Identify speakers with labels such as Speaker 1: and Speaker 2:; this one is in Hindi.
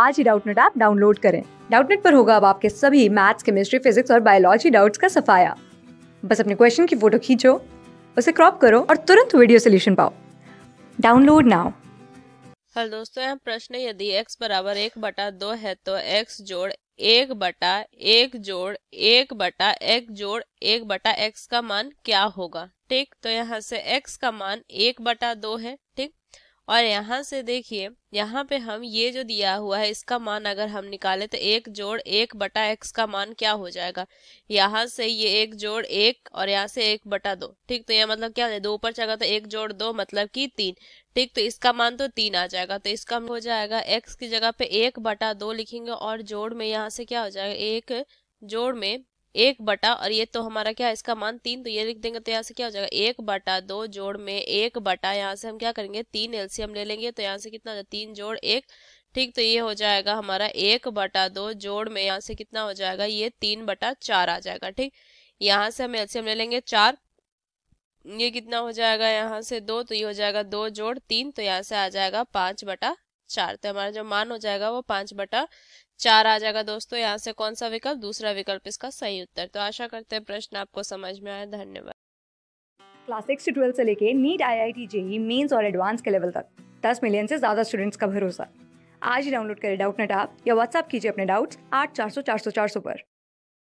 Speaker 1: आज ही डाउटनेट ऐप डाउनलोड करें डाउटनेट पर होगा अब आपके सभी मैथ्स केमिस्ट्री फिजिक्स और बायोलॉजी डाउट्स का सफाया बस अपने क्वेश्चन की फोटो खींचो उसे क्रॉप करो और तुरंत वीडियो सोल्यूशन पाओ डाउनलोड नाउ
Speaker 2: हेलो दोस्तों यहाँ प्रश्न यदि x बराबर एक बटा दो है तो x जोड़ एक बटा एक जोड़ एक बटा एक जोड़ एक बटा x का मान क्या होगा ठीक तो यहाँ से x का मान एक बटा दो है ठीक और यहाँ से देखिए यहाँ पे हम ये जो दिया हुआ है इसका मान अगर हम निकाले तो एक जोड़ एक बटा एक्स का मान क्या हो जाएगा यहाँ से ये एक जोड़ एक और यहाँ से एक बटा दो ठीक तो यह मतलब क्या हो जाए दो ऊपर चला तो एक जोड़ दो मतलब कि तीन ठीक तो इसका मान तो तीन आ जाएगा तो इसका हो जाएगा एक्स की जगह पे एक बटा दो लिखेंगे और जोड़ में यहाँ से क्या हो जाएगा एक जोड़ में एक बटा और ये तो हमारा क्या है इसका मान तीन तो ये लिख देंगे तो यहाँ से क्या हो जाएगा एक बटा दो जोड़ में एक बटा यहाँ से हम क्या करेंगे तीन एलसीएम ले लेंगे तो यहाँ से कितना हो तीन जोड़ एक ठीक तो ये हो जाएगा हमारा एक बटा दो जोड़ में यहाँ से कितना हो जाएगा ये तीन बटा चार आ जाएगा ठीक यहाँ से हम एलसीएम ले लेंगे चार ये कितना हो जाएगा यहाँ से दो तो ये हो जाएगा दो जोड़ तीन तो यहाँ से आ जाएगा पांच बटा चार तो हमारा जो मान हो जाएगा वो पांच बटा चार आ जाएगा दोस्तों यहाँ से कौन सा विकल्प दूसरा विकल्प इसका सही उत्तर तो आशा करते हैं प्रश्न आपको समझ में आया धन्यवाद
Speaker 1: क्लास सिक्स से ट्वेल्थ से लेके NEET I I T JEE mains और एडवांस के लेवल तक दस मिलियन से ज्यादा स्टूडेंट्स का भरोसा आज ही डाउनलोड करें डाउट नेट आप या व्हाट्सअप कीजिए अपने डाउट्स आठ चार सौ चार सौ चार सौ पर